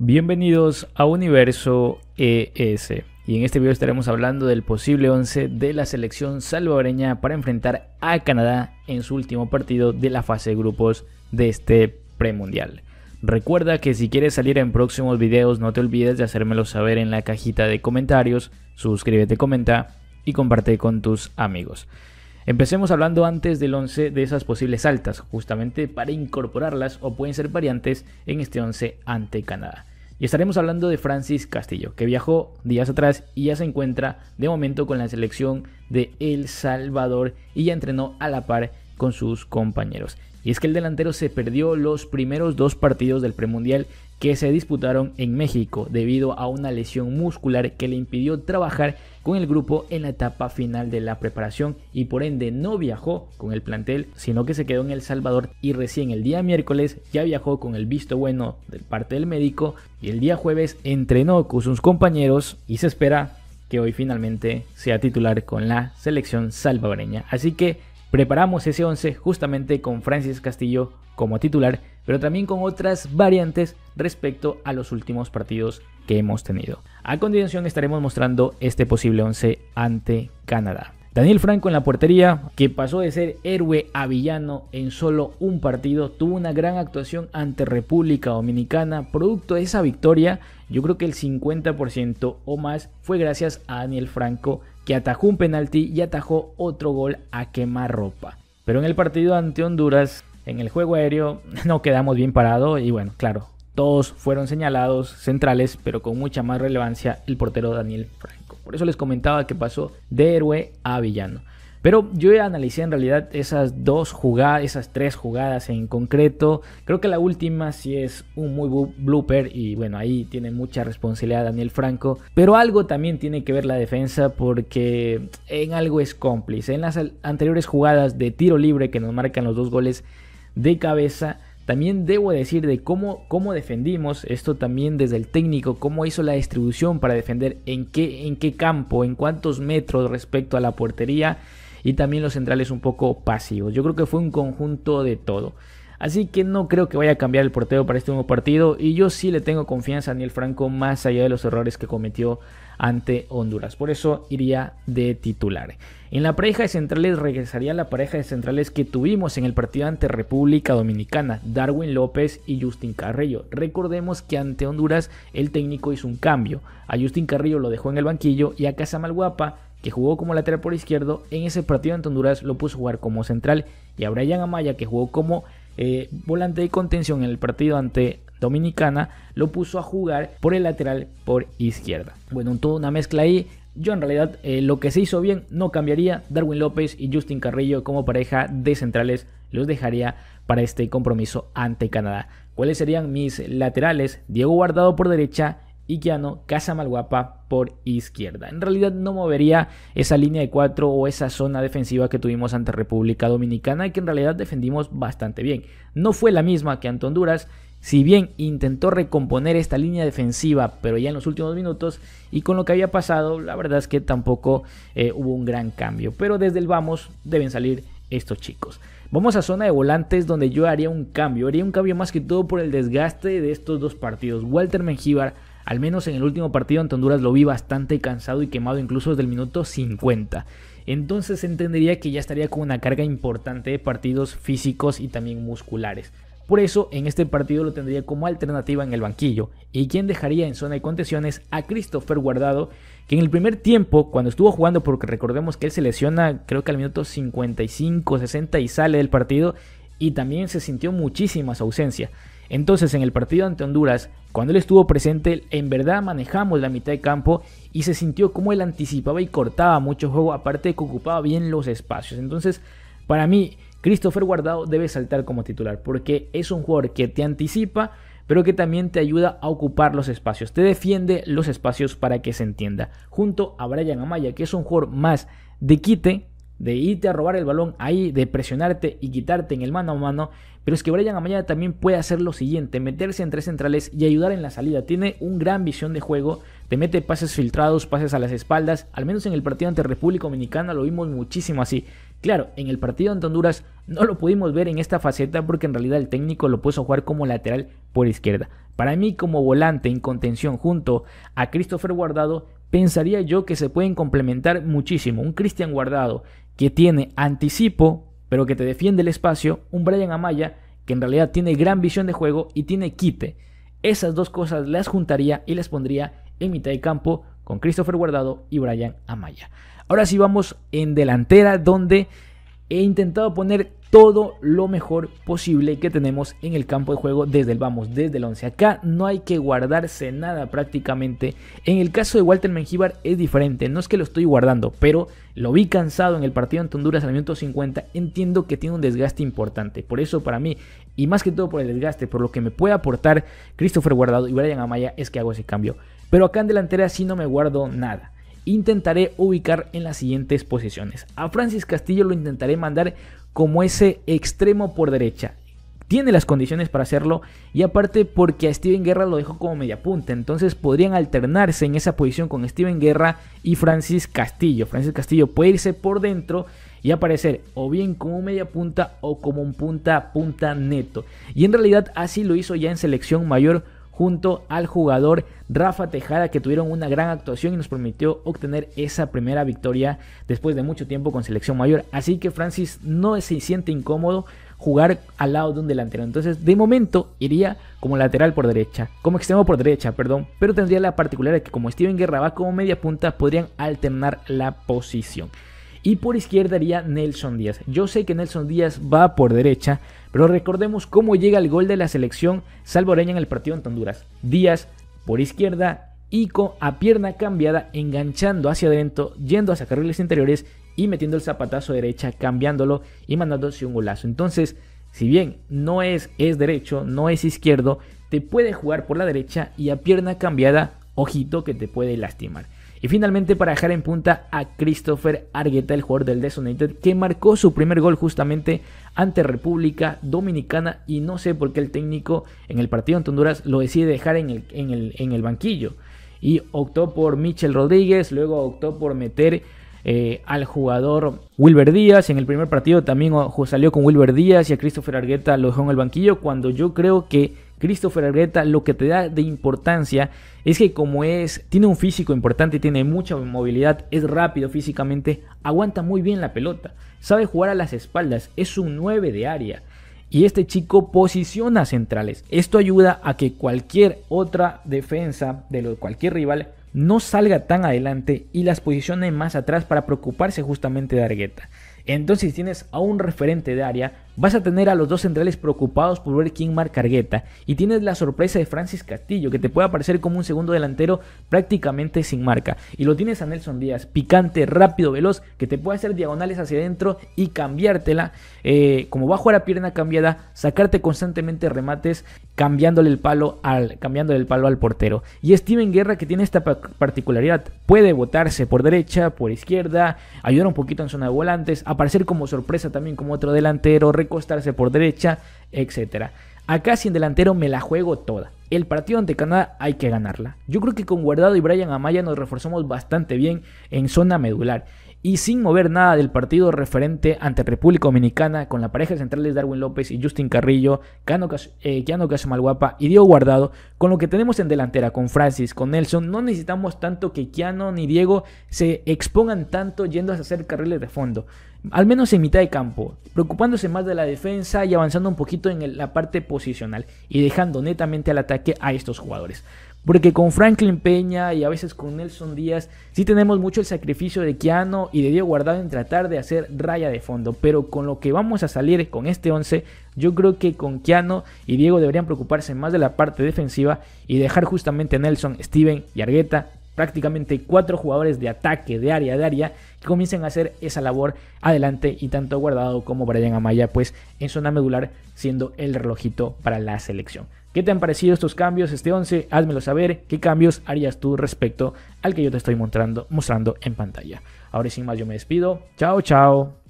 Bienvenidos a Universo ES. Y en este video estaremos hablando del posible 11 de la selección salvadoreña para enfrentar a Canadá en su último partido de la fase de grupos de este premundial. Recuerda que si quieres salir en próximos videos no te olvides de hacérmelo saber en la cajita de comentarios, suscríbete, comenta y comparte con tus amigos. Empecemos hablando antes del 11 de esas posibles altas, justamente para incorporarlas o pueden ser variantes en este 11 ante Canadá. Y estaremos hablando de Francis Castillo, que viajó días atrás y ya se encuentra de momento con la selección de El Salvador y ya entrenó a la par con sus compañeros. Y es que el delantero se perdió los primeros dos partidos del premundial que se disputaron en México debido a una lesión muscular que le impidió trabajar con el grupo en la etapa final de la preparación y por ende no viajó con el plantel, sino que se quedó en El Salvador y recién el día miércoles ya viajó con el visto bueno de parte del médico y el día jueves entrenó con sus compañeros y se espera que hoy finalmente sea titular con la selección salvadoreña. Así que preparamos ese 11 justamente con Francis Castillo como titular pero también con otras variantes respecto a los últimos partidos que hemos tenido. A continuación estaremos mostrando este posible 11 ante Canadá. Daniel Franco en la portería, que pasó de ser héroe a villano en solo un partido, tuvo una gran actuación ante República Dominicana. Producto de esa victoria, yo creo que el 50% o más fue gracias a Daniel Franco, que atajó un penalti y atajó otro gol a quemarropa. Pero en el partido ante Honduras en el juego aéreo no quedamos bien parados y bueno, claro, todos fueron señalados centrales, pero con mucha más relevancia el portero Daniel Franco. Por eso les comentaba que pasó de héroe a villano. Pero yo ya analicé en realidad esas dos jugadas, esas tres jugadas en concreto. Creo que la última sí es un muy blooper y bueno, ahí tiene mucha responsabilidad Daniel Franco. Pero algo también tiene que ver la defensa porque en algo es cómplice. En las anteriores jugadas de tiro libre que nos marcan los dos goles, de cabeza. También debo decir de cómo, cómo defendimos, esto también desde el técnico, cómo hizo la distribución para defender, en qué, en qué campo, en cuántos metros respecto a la portería y también los centrales un poco pasivos. Yo creo que fue un conjunto de todo. Así que no creo que vaya a cambiar el portero para este nuevo partido. Y yo sí le tengo confianza a Daniel Franco más allá de los errores que cometió ante Honduras. Por eso iría de titular. En la pareja de centrales regresaría la pareja de centrales que tuvimos en el partido ante República Dominicana, Darwin López y Justin Carrillo. Recordemos que ante Honduras el técnico hizo un cambio. A Justin Carrillo lo dejó en el banquillo y a Casamal Guapa, que jugó como lateral por izquierdo, en ese partido ante Honduras lo puso a jugar como central y a Brian Amaya, que jugó como eh, volante de contención en el partido ante Dominicana, lo puso a jugar por el lateral por izquierda. Bueno, toda una mezcla ahí. Yo en realidad eh, lo que se hizo bien no cambiaría. Darwin López y Justin Carrillo como pareja de centrales los dejaría para este compromiso ante Canadá. ¿Cuáles serían mis laterales? Diego Guardado por derecha Iquiano, Casamalguapa por izquierda. En realidad no movería esa línea de 4 o esa zona defensiva que tuvimos ante República Dominicana y que en realidad defendimos bastante bien. No fue la misma que ante Honduras, si bien intentó recomponer esta línea defensiva, pero ya en los últimos minutos y con lo que había pasado, la verdad es que tampoco eh, hubo un gran cambio. Pero desde el vamos deben salir estos chicos. Vamos a zona de volantes donde yo haría un cambio, haría un cambio más que todo por el desgaste de estos dos partidos. Walter Mengíbar al menos en el último partido en Honduras lo vi bastante cansado y quemado incluso desde el minuto 50. Entonces se entendería que ya estaría con una carga importante de partidos físicos y también musculares. Por eso en este partido lo tendría como alternativa en el banquillo y quien dejaría en zona de contenciones a Christopher Guardado, que en el primer tiempo cuando estuvo jugando, porque recordemos que él se lesiona creo que al minuto 55, 60 y sale del partido y también se sintió muchísima su ausencia. Entonces en el partido ante Honduras, cuando él estuvo presente, en verdad manejamos la mitad de campo y se sintió como él anticipaba y cortaba mucho juego, aparte de que ocupaba bien los espacios. Entonces, para mí, Christopher Guardado debe saltar como titular, porque es un jugador que te anticipa, pero que también te ayuda a ocupar los espacios, te defiende los espacios para que se entienda. Junto a Brian Amaya, que es un jugador más de quite de irte a robar el balón ahí, de presionarte y quitarte en el mano a mano. Pero es que Brian Amaya también puede hacer lo siguiente, meterse en tres centrales y ayudar en la salida. Tiene un gran visión de juego, te mete pases filtrados, pases a las espaldas. Al menos en el partido ante República Dominicana lo vimos muchísimo así. Claro, en el partido ante Honduras no lo pudimos ver en esta faceta porque en realidad el técnico lo puso a jugar como lateral por izquierda. Para mí como volante en contención junto a Christopher Guardado, pensaría yo que se pueden complementar muchísimo. Un Cristian Guardado que tiene anticipo, pero que te defiende el espacio, un Brian Amaya que en realidad tiene gran visión de juego y tiene quite. Esas dos cosas las juntaría y las pondría en mitad de campo con Christopher Guardado y Brian Amaya. Ahora sí vamos en delantera donde he intentado poner todo lo mejor posible que tenemos en el campo de juego desde el vamos, desde el 11. Acá no hay que guardarse nada prácticamente. En el caso de Walter Mengíbar es diferente, no es que lo estoy guardando, pero lo vi cansado en el partido en Honduras al minuto 50. Entiendo que tiene un desgaste importante, por eso para mí, y más que todo por el desgaste, por lo que me puede aportar Christopher Guardado y Brian Amaya, es que hago ese cambio. Pero acá en delantera sí no me guardo nada intentaré ubicar en las siguientes posiciones. A Francis Castillo lo intentaré mandar como ese extremo por derecha. Tiene las condiciones para hacerlo y aparte porque a Steven Guerra lo dejó como media punta, entonces podrían alternarse en esa posición con Steven Guerra y Francis Castillo. Francis Castillo puede irse por dentro y aparecer o bien como media punta o como un punta punta neto. Y en realidad así lo hizo ya en selección mayor junto al jugador Rafa Tejada que tuvieron una gran actuación y nos permitió obtener esa primera victoria después de mucho tiempo con selección mayor. Así que Francis no se siente incómodo jugar al lado de un delantero. Entonces, de momento iría como lateral por derecha, como extremo por derecha, perdón, pero tendría la particularidad que como Steven Guerra va como media punta, podrían alternar la posición. Y por izquierda haría Nelson Díaz. Yo sé que Nelson Díaz va por derecha, pero recordemos cómo llega el gol de la selección salvoreña en el partido en Honduras. Díaz por izquierda Ico a pierna cambiada enganchando hacia adentro, yendo hacia carriles interiores y metiendo el zapatazo derecha, cambiándolo y mandándose un golazo. Entonces, si bien no es, es derecho, no es izquierdo, te puede jugar por la derecha y a pierna cambiada, ojito que te puede lastimar. Y finalmente para dejar en punta a Christopher Argueta, el jugador del United, que marcó su primer gol justamente ante República Dominicana y no sé por qué el técnico en el partido ante Honduras lo decide dejar en el, el, en el banquillo. Y optó por Michel Rodríguez, luego optó por meter eh, al jugador Wilber Díaz. En el primer partido también oh, salió con Wilber Díaz y a Christopher Argueta lo dejó en el banquillo cuando yo creo que Christopher Argueta lo que te da de importancia es que como es, tiene un físico importante, tiene mucha movilidad, es rápido físicamente, aguanta muy bien la pelota, sabe jugar a las espaldas, es un 9 de área. Y este chico posiciona centrales. Esto ayuda a que cualquier otra defensa de cualquier rival no salga tan adelante y las posicione más atrás para preocuparse justamente de Argueta. Entonces tienes a un referente de área Vas a tener a los dos centrales preocupados por ver quién marca Argueta y tienes la sorpresa de Francis Castillo que te puede aparecer como un segundo delantero prácticamente sin marca. Y lo tienes a Nelson Díaz, picante, rápido, veloz, que te puede hacer diagonales hacia adentro y cambiártela. Eh, como va a jugar a pierna cambiada, sacarte constantemente remates cambiándole el palo al, cambiándole el palo al portero. Y Steven Guerra que tiene esta particularidad, puede botarse por derecha, por izquierda, ayudar un poquito en zona de volantes, aparecer como sorpresa también como otro delantero, costarse por derecha, etcétera Acá sin delantero me la juego toda. El partido ante Canadá hay que ganarla. Yo creo que con Guardado y Brian Amaya nos reforzamos bastante bien en zona medular y sin mover nada del partido referente ante República Dominicana con la pareja central de Darwin López y Justin Carrillo, eh, Keanu, eh, y Diego Guardado, con lo que tenemos en delantera, con Francis, con Nelson, no necesitamos tanto que Keanu ni Diego se expongan tanto yendo a hacer carriles de fondo al menos en mitad de campo, preocupándose más de la defensa y avanzando un poquito en la parte posicional y dejando netamente al ataque a estos jugadores. Porque con Franklin Peña y a veces con Nelson Díaz, sí tenemos mucho el sacrificio de Keanu y de Diego Guardado en tratar de hacer raya de fondo. Pero con lo que vamos a salir con este 11, yo creo que con Keanu y Diego deberían preocuparse más de la parte defensiva y dejar justamente a Nelson, Steven y Argueta prácticamente cuatro jugadores de ataque, de área, de área, comiencen a hacer esa labor adelante y tanto Guardado como Brian Amaya pues en zona medular siendo el relojito para la selección. ¿Qué te han parecido estos cambios, este 11? Házmelo saber, ¿qué cambios harías tú respecto al que yo te estoy mostrando, mostrando en pantalla? Ahora sin más yo me despido, chao chao.